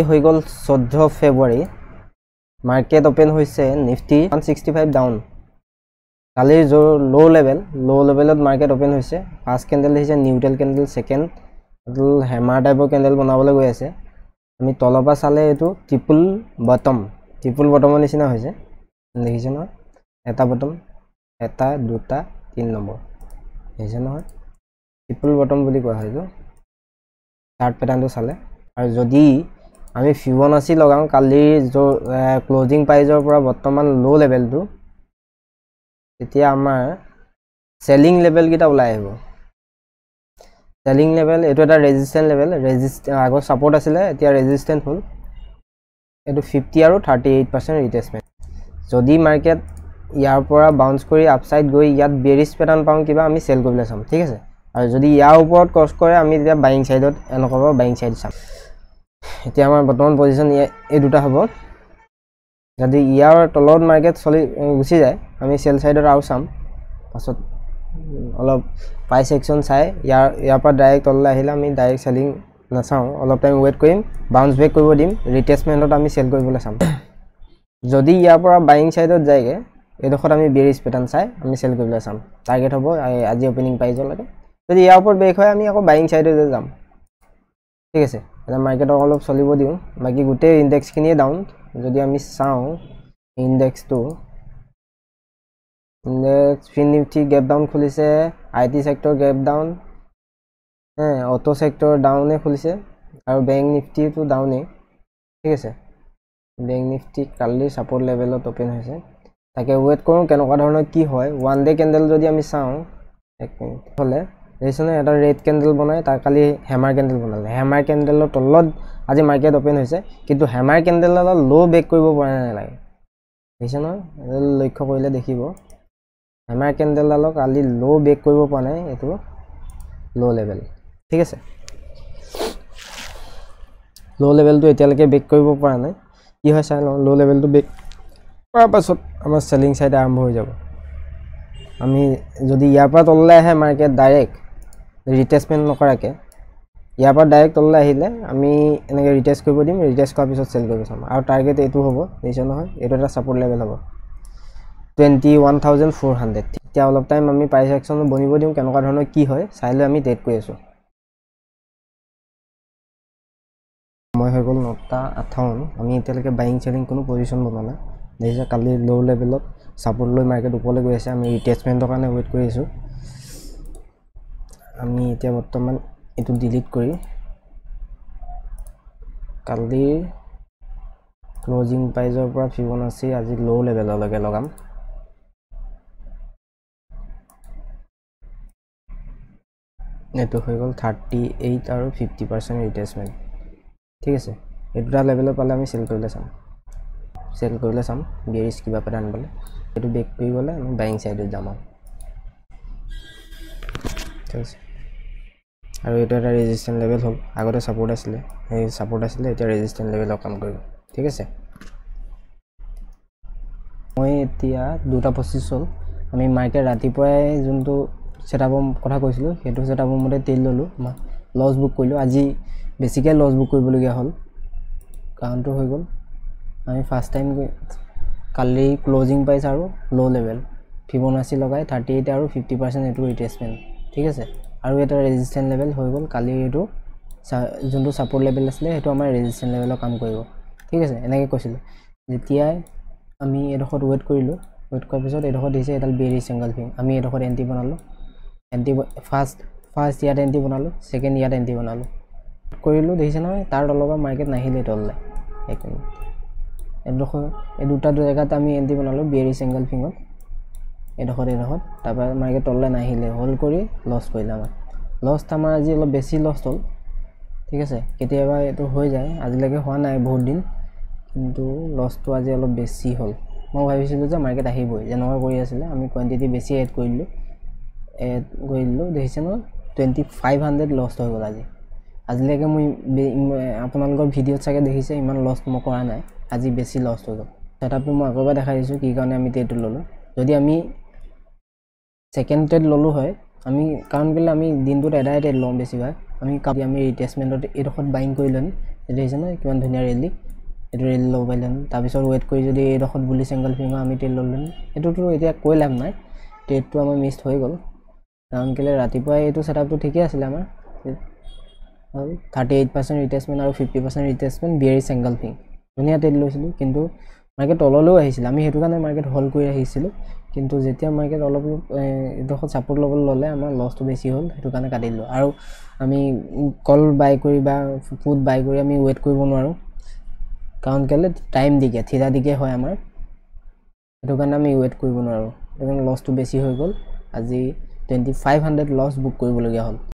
আজি হৈ গ'ল চৈধ্য ফেব্ৰুৱাৰী মাৰ্কেট অ'পেন হৈছে Nifty one sixty five down কালিৰ জ' ল' লেভেল ল' লেভেলত মাৰ্কেট অ'পেন হৈছে ফাৰ্ষ্ট কেণ্ডেল দেখিছে নিউট্ৰেল কেণ্ডেল ছেকেণ্ড এইটো হেমাৰ টাইপৰ কেণ্ডেল বনাবলৈ গৈ আছে আমি তলৰ পৰা চালে এইটো ট্ৰিপুল বটম ট্ৰিপুল বটমৰ নিচিনা হৈছে দেখিছে নহয় এটা বটম এটা দুটা তিনি নম্বৰ দেখিছে নহয় ট্ৰিপুল বটম বুলি কোৱা হয় এইটো চাৰ্ট পেটাৰ্ণটো চালে আৰু যদি আমি ফিবনাচি লগাওঁ কালি ক্লজিং প্ৰাইজৰ পৰা বৰ্তমান ল' লেভেলটো তেতিয়া আমাৰ চেলিং লেভেলকেইটা ওলাই আহিব চেলিং লেভেল এইটো এটা ৰেজিষ্টেণ্ট লেভেল ৰেজিষ্টেণ্ট আগৰ ছাপৰ্ট আছিলে এতিয়া ৰেজিষ্টেণ্ট হ'ল এইটো ফিফটি আৰু থাৰ্টি এইট পাৰ্চেণ্ট ৰিটেচমেণ্ট যদি মাৰ্কেট ইয়াৰ পৰা বাউন্স কৰি আপচাইড গৈ ইয়াত বেৰিছ পেটাৰ্ণ পাওঁ কিবা আমি চেল কৰিবলৈ চাম ঠিক আছে আৰু যদি ইয়াৰ ওপৰত ক্ৰছ কৰে আমি তেতিয়া বাইং ছাইডত এনেকুৱা বাইং ছাইড চাম এতিয়া আমাৰ বৰ্তমান পজিশ্যন এই দুটা হ'ব যদি ইয়াৰ তলত মাৰ্কেট চলি গুচি যায় আমি চেল চাইডত আৰু চাম পাছত অলপ প্ৰাইচ একশ্যন চাই ইয়াৰ ইয়াৰ পৰা ডাইৰেক্ট তললৈ আহিলে আমি ডাইৰেক্ট চেলিং নাচাওঁ অলপ টাইম ৱেইট কৰিম বাউন্স বেক কৰিব দিম ৰিটেচমেণ্টত আমি চেল কৰিবলৈ চাম যদি ইয়াৰ পৰা বাইং চাইডত যায়গৈ এইডোখৰত আমি বেৰিজ পেটাৰ্ণ চাই আমি চেল কৰিবলৈ চাম টাৰ্গেট হ'ব আজি অপেনিং প্ৰাইজলৈকে যদি ইয়াৰ ওপৰত বেক হয় আমি আকৌ বাইং চাইডতে যাম ঠিক আছে এতিয়া মাৰ্কেটক অলপ চলিব দিওঁ বাকী গোটেই ইণ্ডেক্সখিনিয়ে ডাউন যদি আমি চাওঁ ইণ্ডেক্সটো index fin FinNifty gap down খুলিছে I T sector gap down auto sector ডাউনে খুলিছে আৰু বেংক নিফটিটো ডাউনেই ঠিক আছে বেংক নিফটি কালি ছাপৰ্ট লেভেলত অ'পেন হৈছে তাকে ৱেইট কৰোঁ কেনেকুৱা ধৰণৰ কি হয় ওৱান ডে কেণ্ডেল যদি আমি চাওঁ হ'লে নহয় এটা ৰেড কেণ্ডেল বনাই তাৰ কালি হেমাৰ কেণ্ডেল বনালে হেমাৰ কেণ্ডেলৰ তলত আজি মাৰ্কেট অ'পেন হৈছে কিন্তু হেমাৰ কেণ্ডেলডাল ল' বেক কৰিব পৰা নাই নালাগে দেখিছে নহয় লক্ষ্য কৰিলে দেখিব হেমাৰ কেণ্ডেলডালক কালি ল' বেক কৰিব পৰা নাই এইটো ল' লেভেল ঠিক আছে ল' লেভেলটো এতিয়ালৈকে বেক কৰিব পৰা নাই কি হয় চাই লওঁ ল' লেভেলটো বেক কৰাৰ পাছত আমাৰ চেলিং চাইড আৰম্ভ হৈ যাব আমি যদি ইয়াৰ পৰা তললৈ আহে মাৰ্কেট ডাইৰেক্ট ৰিটেচমেণ্ট নকৰাকৈ ইয়াৰ পৰা ডাইৰেক্ট তললৈ আহিলে আমি এনেকৈ ৰিটেচ কৰিব দিম ৰিটেচ কৰাৰ পিছত চেল কৰিব চাম আৰু টাৰ্গেট এইটো হ'ব নিশ্চয় নহয় এইটো এটা ছাপৰ্ট লেভেল হ'ব twenty one thousand four hundred এতিয়া অলপ টাইম আমি প্ৰাইচ একশ্যন বনিব দিওঁ কেনেকুৱা ধৰণৰ কি হয় চাই লৈ আমি ডেট কৰি আছোঁ সময় হৈ গ'ল নটা আঠাৱন আমি এতিয়ালৈকে বাইং চেলিং কোনো পজিশ্যন বনোৱা নাই দেখিছে কালি ল' লেভেলত ছাপৰ্ট লৈ মাৰ্কেট ওপৰলৈ গৈ আছে আমি ৰিটেচমেণ্টৰ কাৰণে ৱেইট কৰি আছোঁ আমি এতিয়া বৰ্তমান এইটো ডিলিট কৰি কালিৰ ক্লজিং প্ৰাইজৰ পৰা ফিবন আছে আজি ল' লেভেললৈকে লগাম এইটো হৈ গ'ল থাৰ্টি এইট আৰু ফিফটি পাৰ্চেণ্ট ৰিটেচমেণ্ট ঠিক আছে এই দুটা লেভেলৰ পালে আমি চেল কৰিবলৈ চাম চেল কৰিবলৈ চাম বিয়েৰিচ কিবা পাৰে আনিবলৈ সেইটো বেক কৰি গ'লে আমি বাইং চাইডত যাম আৰু ঠিক আছে আৰু এইটো এটা ৰেজিষ্টেণ্ট লেভেল হ'ল আগতে ছাপৰ্ট আছিলে সেই ছাপৰ্ট আছিলে এতিয়া ৰেজিষ্টেণ্ট লেভেলত কাম কৰিব ঠিক আছে মই এতিয়া দুটা পঁচিছ হ'ল আমি মাইকে ৰাতিপুৱাই যোনটো ছেটআপৰ কথা কৈছিলোঁ সেইটো ছেটআপৰ মতে তেল ল'লোঁ লছ বুক কৰিলোঁ আজি বেছিকৈ লজ বুক কৰিবলগীয়া হ'ল কাৰণটো হৈ গ'ল আমি ফাৰ্ষ্ট টাইম কালি ক্ল'জিং প্ৰাইছ আৰু ল' লেভেল ফিবনাচি লগাই থাৰ্টি এইট আৰু ফিফটি পাৰ্চেণ্ট এইটো ৰিটেচমেণ্ট ঠিক আছে আৰু এটা ৰেজিষ্টেণ্ট লেভেল হৈ গ'ল কালি এইটো যোনটো ছাপৰ্ট লেভেল আছিলে সেইটো আমাৰ ৰেজিষ্টেণ্ট লেভেলৰ কাম কৰিব ঠিক আছে এনেকৈ কৈছিলোঁ যেতিয়াই আমি এডোখৰত ৱেইট কৰিলোঁ ৱেইট কৰাৰ পিছত এডোখৰত দিছে এডাল বেৰি চিংগল ফিং আমি এডোখৰত এণ্টি বনালোঁ এণ্টি ফাৰ্ষ্ট ফাৰ্ষ্ট ইয়াত এণ্টি বনালোঁ ছেকেণ্ড ইয়াত এণ্টি বনালোঁ কৰিলোঁ দেখিছে নহয় তাৰ তলৰ পৰা মাৰ্কেট নাহিলেই তললৈ সেইখিনি এডোখৰ এই দুটা জেগাত আমি এণ্টি বনালোঁ বিয়েৰি চিংগল ফিঙত এডোখৰত এডোখৰত তাৰপৰা মাৰ্কেট তললৈ নাহিলে হ'ল্ড কৰি লছ কৰিলে আমাৰ লষ্ট আমাৰ আজি অলপ বেছি লষ্ট হ'ল ঠিক আছে কেতিয়াবা এইটো হৈ যায় আজিলৈকে হোৱা নাই বহুত দিন কিন্তু লষ্টটো আজি অলপ বেছি হ'ল মই ভাবিছিলোঁ যে মাৰ্কেট আহিবই যেনেকুৱা কৰি আছিলে আমি কুৱান্টিটি বেছি এড কৰি দিলোঁ এড কৰি দিলোঁ দেখিছে নহয় টুৱেণ্টি ফাইভ হাণ্ড্ৰেড লষ্ট হৈ গ'ল আজি আজিলৈকে মই আপোনালোকৰ ভিডিঅ'ত চাগে দেখিছে ইমান লষ্ট মই কৰা নাই আজি বেছি লষ্ট হৈ গ'ল তথাপিও মই আগৰ পৰা দেখাই দিছোঁ কি কাৰণে আমি ট্ৰেডটো ল'লোঁ যদি আমি ছেকেণ্ড ট্ৰেড ল'লোঁ হয় আমি কাৰণ কেলৈ আমি দিনটোত এটা এটাই ল'ম বেছিভাগ আমি কাপি আমি ৰিটেচমেণ্টত এইডোখৰত বাইং কৰি ল'ম হৈছে নহয় কিমান ধুনীয়া ৰেলি এইটো ৰেলি ল'ব পাৰিলোঁ তাৰপিছত ৱেইট কৰি যদি এইডোখৰত বুলি চেংগল ফিঙো আমি তেল ল'লোঁ সেইটোতো এতিয়া কৈ লাভ নাই ট্ৰেডটো আমাৰ মিছ হৈ গ'ল কাৰণ কেলৈ ৰাতিপুৱাই এইটো ছেটআপটো ঠিকেই আছিলে আমাৰ থাৰ্টি এইট পাৰ্চেণ্ট ৰিটেচমেণ্ট আৰু ফিফটি পাৰ্চেণ্ট ৰিটেচমেণ্ট বিয়েৰী চেংগল ফিং ধুনীয়া তেল লৈছিলোঁ কিন্তু মাৰ্কেট তললৈও আহিছিলে আমি সেইটো কাৰণে মাৰ্কেট হল কৰি আহিছিলোঁ কিন্তু যেতিয়া মাৰ্কেট অলপ অলপ এডোখৰ ছাপোৰ্ট ল'বলৈ ল'লে আমাৰ লছটো বেছি হ'ল সেইটো কাৰণে কাটিলোঁ আৰু আমি কল বাই কৰি বা ফুড বাই কৰি আমি ৱেইট কৰিব নোৱাৰোঁ কাৰণ কেলৈ টাইম দিগে থিৰা দিগে হয় আমাৰ সেইটো কাৰণে আমি ৱেইট কৰিব নোৱাৰোঁ সেইটো কাৰণে লছটো বেছি হৈ গ'ল আজি twenty five hundred loss book কৰিবলগীয়া হ'ল